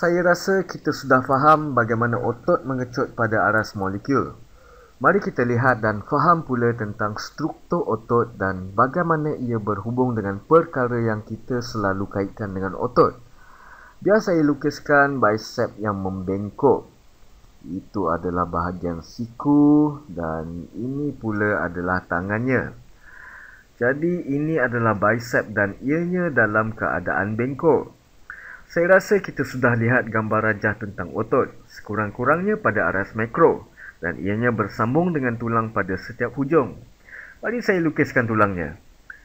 Saya rasa kita sudah faham bagaimana otot mengecut pada aras molekul. Mari kita lihat dan faham pula tentang struktur otot dan bagaimana ia berhubung dengan perkara yang kita selalu kaitkan dengan otot. Biar saya lukiskan bicep yang membengkok. Itu adalah bahagian siku dan ini pula adalah tangannya. Jadi ini adalah bicep dan ianya dalam keadaan bengkok. Saya rasa kita sudah lihat gambar rajah tentang otot, sekurang-kurangnya pada aras makro dan ianya bersambung dengan tulang pada setiap hujung. Mari saya lukiskan tulangnya.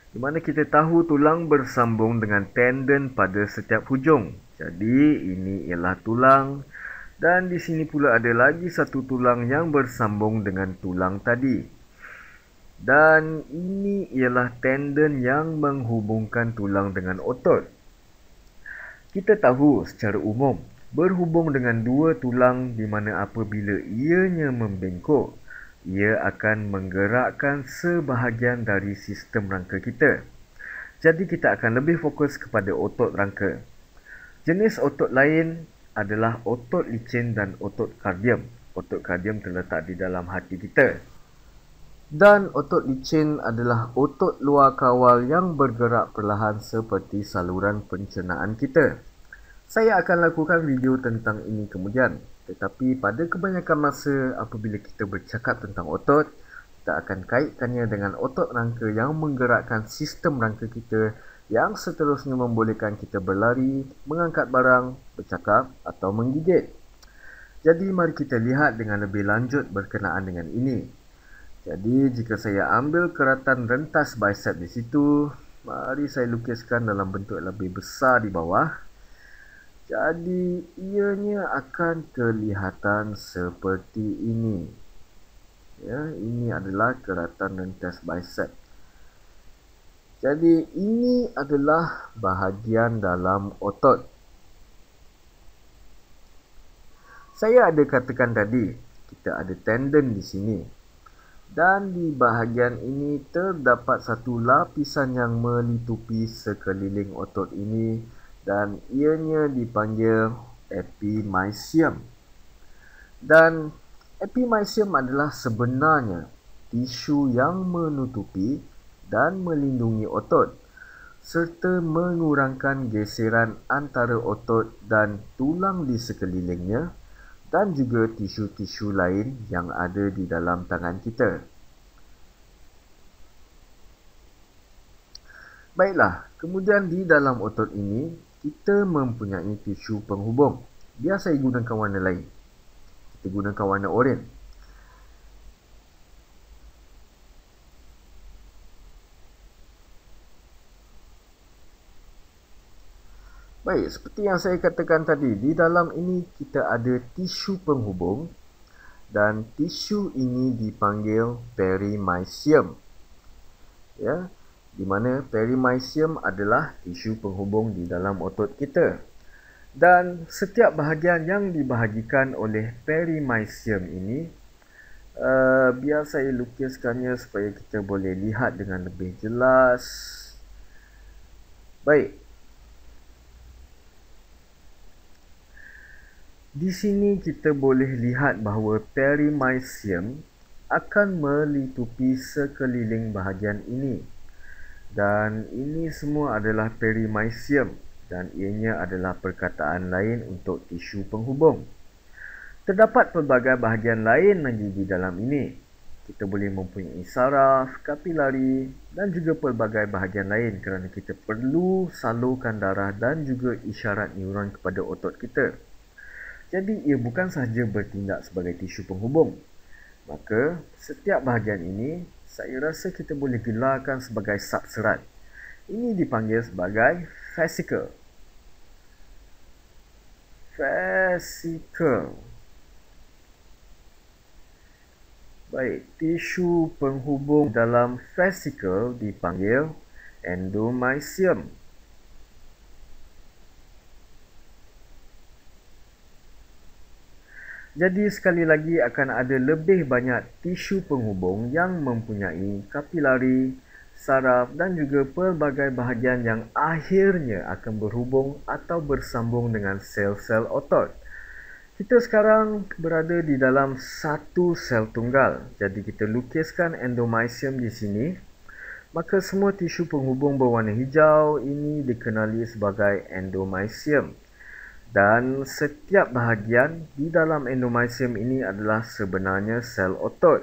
Di mana kita tahu tulang bersambung dengan tendon pada setiap hujung. Jadi ini ialah tulang dan di sini pula ada lagi satu tulang yang bersambung dengan tulang tadi. Dan ini ialah tendon yang menghubungkan tulang dengan otot. Kita tahu secara umum berhubung dengan dua tulang di mana apabila ianya membengkok, ia akan menggerakkan sebahagian dari sistem rangka kita. Jadi kita akan lebih fokus kepada otot rangka. Jenis otot lain adalah otot licin dan otot kardium. Otot kardium terletak di dalam hati kita dan otot licin adalah otot luar kawal yang bergerak perlahan seperti saluran pencernaan kita. Saya akan lakukan video tentang ini kemudian. Tetapi pada kebanyakan masa apabila kita bercakap tentang otot, kita akan kaitkannya dengan otot rangka yang menggerakkan sistem rangka kita yang seterusnya membolehkan kita berlari, mengangkat barang, bercakap atau menggigit. Jadi mari kita lihat dengan lebih lanjut berkenaan dengan ini. Jadi jika saya ambil keratan rentas bicep di situ, mari saya lukiskan dalam bentuk lebih besar di bawah. Jadi ianya akan kelihatan seperti ini. Ya, ini adalah keratan rentas bicep. Jadi ini adalah bahagian dalam otot. Saya ada katakan tadi, kita ada tendon di sini dan di bahagian ini terdapat satu lapisan yang melitupi sekeliling otot ini dan ianya dipanggil epimysium. Dan epimysium adalah sebenarnya tisu yang menutupi dan melindungi otot serta mengurangkan geseran antara otot dan tulang di sekelilingnya dan juga tisu-tisu lain yang ada di dalam tangan kita. Baiklah, kemudian di dalam otot ini, kita mempunyai tisu penghubung. Biasa digunakan warna lain. Kita gunakan warna oranye. Baik, seperti yang saya katakan tadi, di dalam ini kita ada tisu penghubung dan tisu ini dipanggil perimysium. Ya, di mana perimysium adalah tisu penghubung di dalam otot kita. Dan setiap bahagian yang dibahagikan oleh perimysium ini uh, biar saya lukiskannya supaya kita boleh lihat dengan lebih jelas. Baik, Di sini kita boleh lihat bahawa perimysium akan melitupi sekeliling bahagian ini. Dan ini semua adalah perimysium dan ianya adalah perkataan lain untuk tisu penghubung. Terdapat pelbagai bahagian lain lagi di dalam ini. Kita boleh mempunyai saraf, kapilari dan juga pelbagai bahagian lain kerana kita perlu salurkan darah dan juga isyarat neuron kepada otot kita. Jadi ia bukan sahaja bertindak sebagai tisu penghubung. Maka setiap bahagian ini saya rasa kita boleh gelarkan sebagai subserat. Ini dipanggil sebagai fascicle. Fascicle. Baik, tisu penghubung dalam fascicle dipanggil endomysium. Jadi sekali lagi akan ada lebih banyak tisu penghubung yang mempunyai kapilari, saraf dan juga pelbagai bahagian yang akhirnya akan berhubung atau bersambung dengan sel-sel otot. Kita sekarang berada di dalam satu sel tunggal. Jadi kita lukiskan endomysium di sini. Maka semua tisu penghubung berwarna hijau ini dikenali sebagai endomysium dan setiap bahagian di dalam endomysium ini adalah sebenarnya sel otot.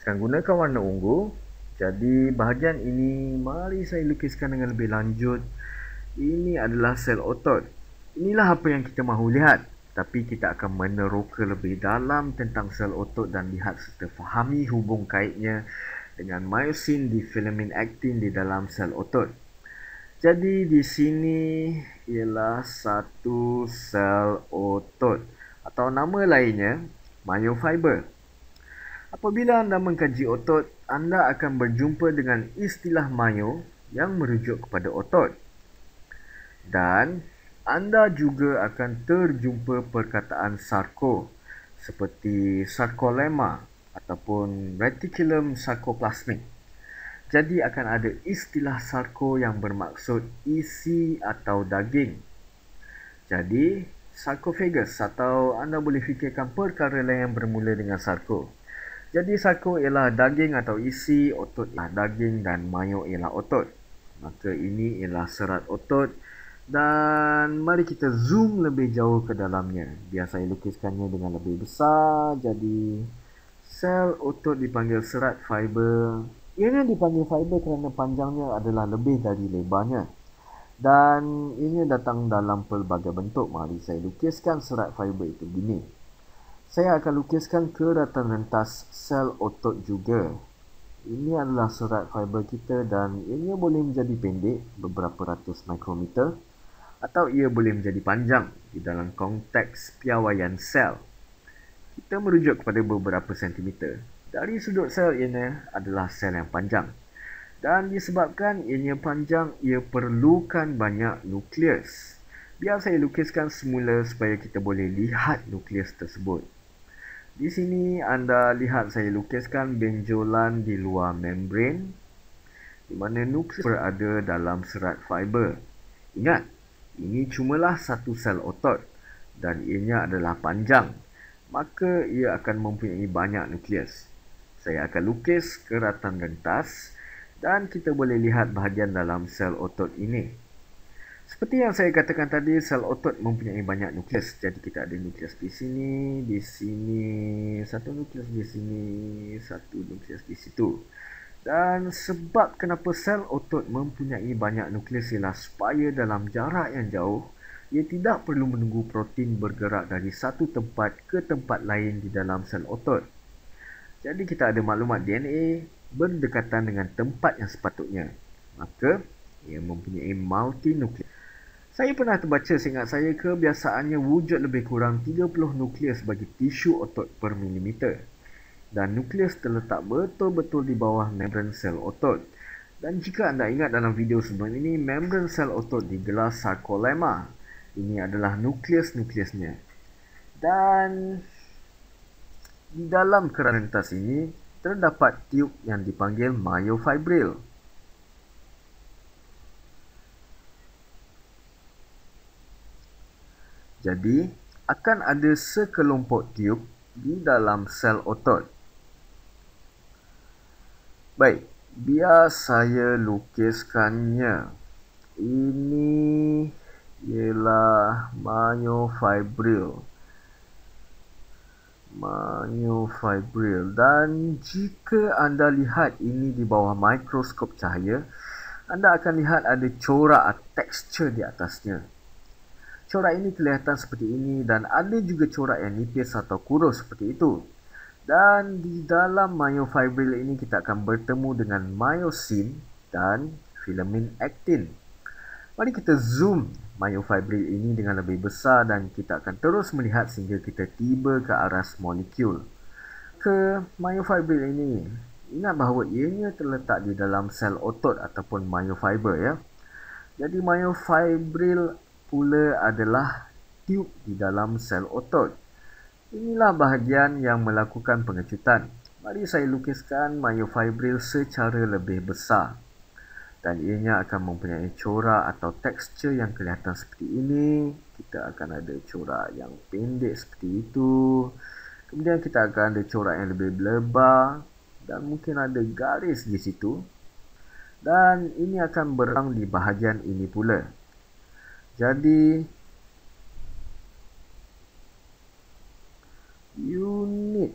Saya gunakan warna ungu. Jadi bahagian ini mari saya lukiskan dengan lebih lanjut. Ini adalah sel otot. Inilah apa yang kita mahu lihat. Tapi kita akan meneroka lebih dalam tentang sel otot dan lihat serta fahami hubung kaitnya dengan myosin di filamin aktin di dalam sel otot. Jadi di sini ialah satu sel otot atau nama lainnya myofiber. Apabila anda mengkaji otot, anda akan berjumpa dengan istilah myo yang merujuk kepada otot. Dan anda juga akan terjumpa perkataan sarko seperti sarcolemma ataupun reticulum sarcoplasmic. Jadi akan ada istilah sarko yang bermaksud isi atau daging. Jadi sarkofagus atau anda boleh fikirkan perkara lain yang bermula dengan sarko. Jadi sarko ialah daging atau isi, otot ialah daging dan mayo ialah otot. Maka ini ialah serat otot dan mari kita zoom lebih jauh ke dalamnya. Biar saya lukiskannya dengan lebih besar. Jadi sel otot dipanggil serat fiber. Ianya dipanggil fiber kerana panjangnya adalah lebih dari lebarnya. Dan ini datang dalam pelbagai bentuk. Mari saya lukiskan serat fiber itu begini. Saya akan lukiskan ke keratan rentas sel otot juga. Ini adalah serat fiber kita dan ianya boleh menjadi pendek beberapa ratus mikrometer atau ia boleh menjadi panjang di dalam konteks piawaian sel. Kita merujuk kepada beberapa sentimeter. Dari sudut sel ini adalah sel yang panjang dan disebabkan ianya panjang ia perlukan banyak nukleus. Biar saya lukiskan semula supaya kita boleh lihat nukleus tersebut. Di sini anda lihat saya lukiskan benjolan di luar membran di mana nukleus berada dalam serat fiber. Ingat, ini cumalah satu sel otot dan ianya adalah panjang. Maka ia akan mempunyai banyak nukleus. Saya akan lukis keratan rentas dan kita boleh lihat bahagian dalam sel otot ini. Seperti yang saya katakan tadi, sel otot mempunyai banyak nukleus. Jadi kita ada nukleus di sini, di sini, satu nukleus di sini, satu nukleus di situ. Dan sebab kenapa sel otot mempunyai banyak nukleus ialah supaya dalam jarak yang jauh, ia tidak perlu menunggu protein bergerak dari satu tempat ke tempat lain di dalam sel otot. Jadi kita ada maklumat DNA berdekatan dengan tempat yang sepatutnya. Maka ia mempunyai multi nukleus. Saya pernah terbaca seingat saya kebiasaannya wujud lebih kurang 30 nukleus bagi tisu otot per milimeter. Dan nukleus terletak betul-betul di bawah membran sel otot. Dan jika anda ingat dalam video sebelum ini, membran sel otot digelar sarkolema. Ini adalah nukleus-nukleusnya. Dan di dalam kerana ini terdapat tiub yang dipanggil myofibril. Jadi, akan ada sekelompok tiub di dalam sel otot. Baik, biar saya lukiskannya. Ini ialah Myofibril new fibril dan jika anda lihat ini di bawah mikroskop cahaya anda akan lihat ada corak atau tekstur di atasnya corak ini kelihatan seperti ini dan ada juga corak yang nipis atau kurus seperti itu dan di dalam myofibril ini kita akan bertemu dengan myosin dan filamin aktin. mari kita zoom myofibril ini dengan lebih besar dan kita akan terus melihat sehingga kita tiba ke aras molekul. Ke myofibril ini, ingat bahawa ianya terletak di dalam sel otot ataupun myofiber ya. Jadi myofibril pula adalah tube di dalam sel otot. Inilah bahagian yang melakukan pengecutan. Mari saya lukiskan myofibril secara lebih besar dan ianya akan mempunyai corak atau tekstur yang kelihatan seperti ini kita akan ada corak yang pendek seperti itu kemudian kita akan ada corak yang lebih lebar dan mungkin ada garis di situ dan ini akan berang di bahagian ini pula jadi unit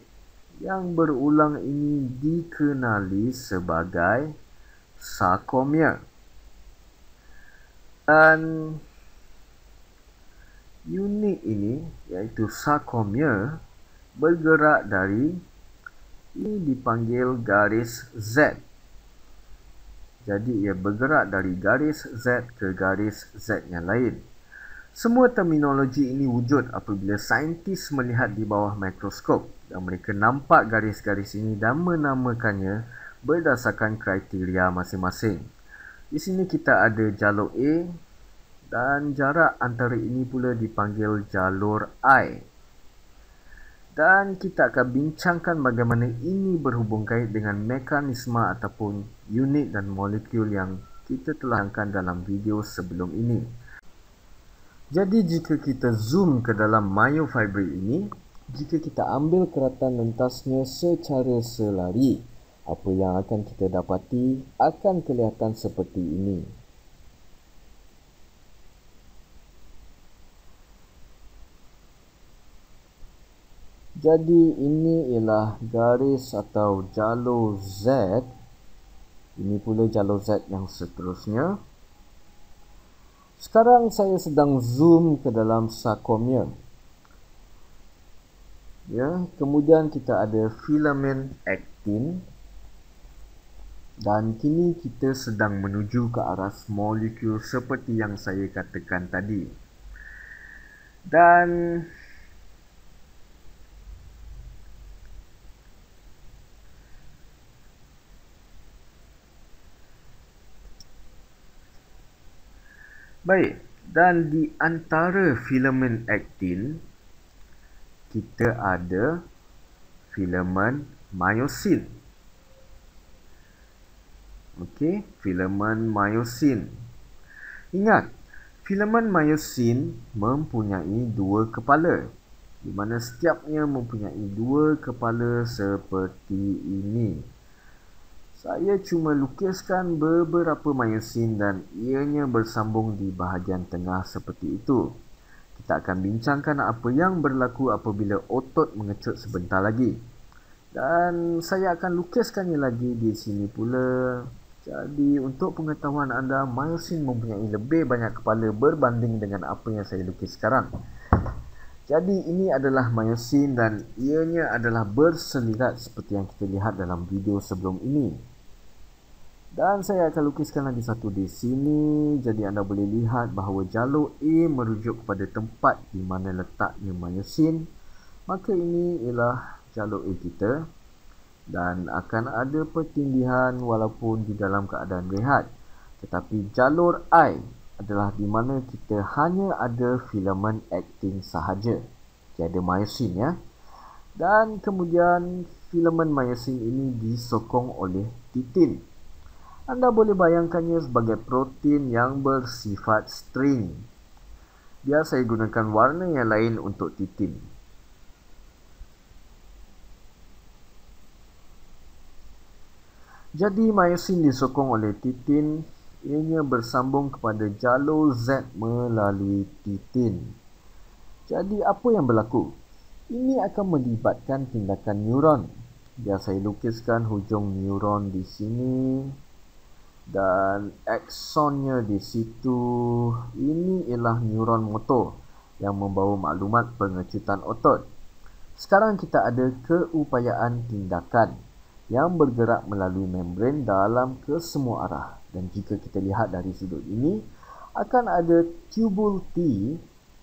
yang berulang ini dikenali sebagai sarcomere. Dan unit ini iaitu sarcomere bergerak dari ini dipanggil garis Z. Jadi ia bergerak dari garis Z ke garis Z yang lain. Semua terminologi ini wujud apabila saintis melihat di bawah mikroskop dan mereka nampak garis-garis ini dan menamakannya berdasarkan kriteria masing-masing. Di sini kita ada jalur A dan jarak antara ini pula dipanggil jalur I. Dan kita akan bincangkan bagaimana ini berhubung kait dengan mekanisme ataupun unit dan molekul yang kita telahkan dalam video sebelum ini. Jadi jika kita zoom ke dalam myofibri ini, jika kita ambil keratan lentasnya secara selari, apa yang akan kita dapati akan kelihatan seperti ini. Jadi ini ialah garis atau jalur Z. Ini pula jalur Z yang seterusnya. Sekarang saya sedang zoom ke dalam sarcomere. Ya, kemudian kita ada filamen actin dan kini kita sedang menuju ke arah molekul seperti yang saya katakan tadi. Dan Baik, dan di antara filamen aktin kita ada filamen myosin okey filamen myosin ingat filamen myosin mempunyai dua kepala di mana setiapnya mempunyai dua kepala seperti ini saya cuma lukiskan beberapa myosin dan ianya bersambung di bahagian tengah seperti itu kita akan bincangkan apa yang berlaku apabila otot mengecut sebentar lagi dan saya akan lukiskannya lagi di sini pula jadi untuk pengetahuan anda, Milesin mempunyai lebih banyak kepala berbanding dengan apa yang saya lukis sekarang. Jadi ini adalah myosin dan ianya adalah berselirat seperti yang kita lihat dalam video sebelum ini. Dan saya akan lukiskan lagi satu di sini. Jadi anda boleh lihat bahawa jalur A merujuk kepada tempat di mana letaknya myosin. Maka ini ialah jalur A kita dan akan ada pertindihan walaupun di dalam keadaan rehat. Tetapi jalur I adalah di mana kita hanya ada filament acting sahaja. Tiada myosin ya. Dan kemudian filament myosin ini disokong oleh titin. Anda boleh bayangkannya sebagai protein yang bersifat string. Biar saya gunakan warna yang lain untuk titin. Jadi myosin disokong oleh titin Ianya bersambung kepada jalur Z melalui titin Jadi apa yang berlaku? Ini akan melibatkan tindakan neuron Biar saya lukiskan hujung neuron di sini Dan axonnya di situ Ini ialah neuron motor Yang membawa maklumat pengecutan otot Sekarang kita ada keupayaan tindakan Tindakan yang bergerak melalui membran dalam ke semua arah. Dan jika kita lihat dari sudut ini, akan ada tubul T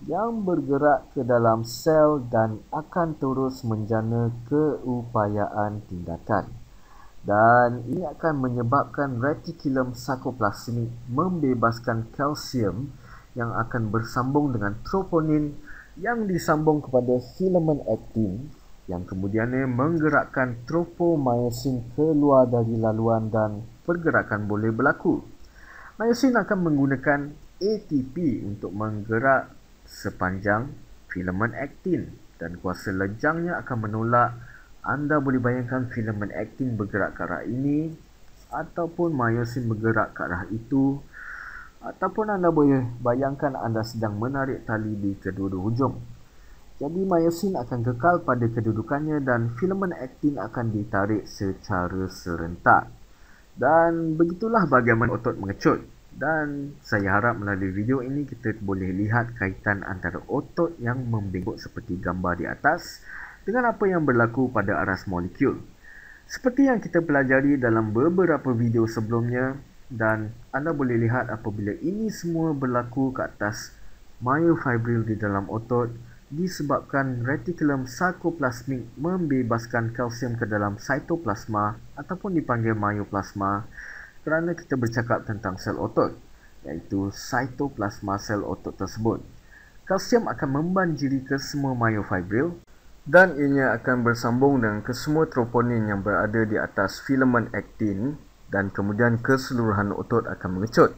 yang bergerak ke dalam sel dan akan terus menjana keupayaan tindakan. Dan ini akan menyebabkan retikulum sarkoplasmik membebaskan kalsium yang akan bersambung dengan troponin yang disambung kepada filamen aktin yang kemudiannya menggerakkan tropomyosin keluar dari laluan dan pergerakan boleh berlaku. Myosin akan menggunakan ATP untuk menggerak sepanjang filamen aktin dan kuasa lejangnya akan menolak anda boleh bayangkan filamen aktin bergerak ke arah ini ataupun myosin bergerak ke arah itu ataupun anda boleh bayangkan anda sedang menarik tali di kedua-dua hujung. Jadi myosin akan kekal pada kedudukannya dan filamen aktin akan ditarik secara serentak. Dan begitulah bagaimana otot mengecut. Dan saya harap melalui video ini kita boleh lihat kaitan antara otot yang membengkok seperti gambar di atas dengan apa yang berlaku pada aras molekul. Seperti yang kita pelajari dalam beberapa video sebelumnya dan anda boleh lihat apabila ini semua berlaku ke atas myofibril di dalam otot disebabkan retikulum sarkoplasmik membebaskan kalsium ke dalam sitoplasma ataupun dipanggil myoplasma kerana kita bercakap tentang sel otot iaitu sitoplasma sel otot tersebut. Kalsium akan membanjiri ke semua myofibril dan ianya akan bersambung dengan kesemua troponin yang berada di atas filamen aktin dan kemudian keseluruhan otot akan mengecut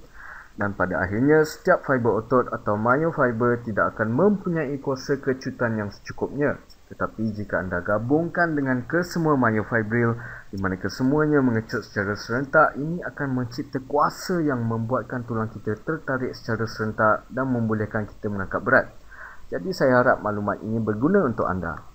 dan pada akhirnya setiap fiber otot atau myofiber tidak akan mempunyai kuasa kecutan yang secukupnya. Tetapi jika anda gabungkan dengan kesemua myofibril di mana kesemuanya mengecut secara serentak, ini akan mencipta kuasa yang membuatkan tulang kita tertarik secara serentak dan membolehkan kita mengangkat berat. Jadi saya harap maklumat ini berguna untuk anda.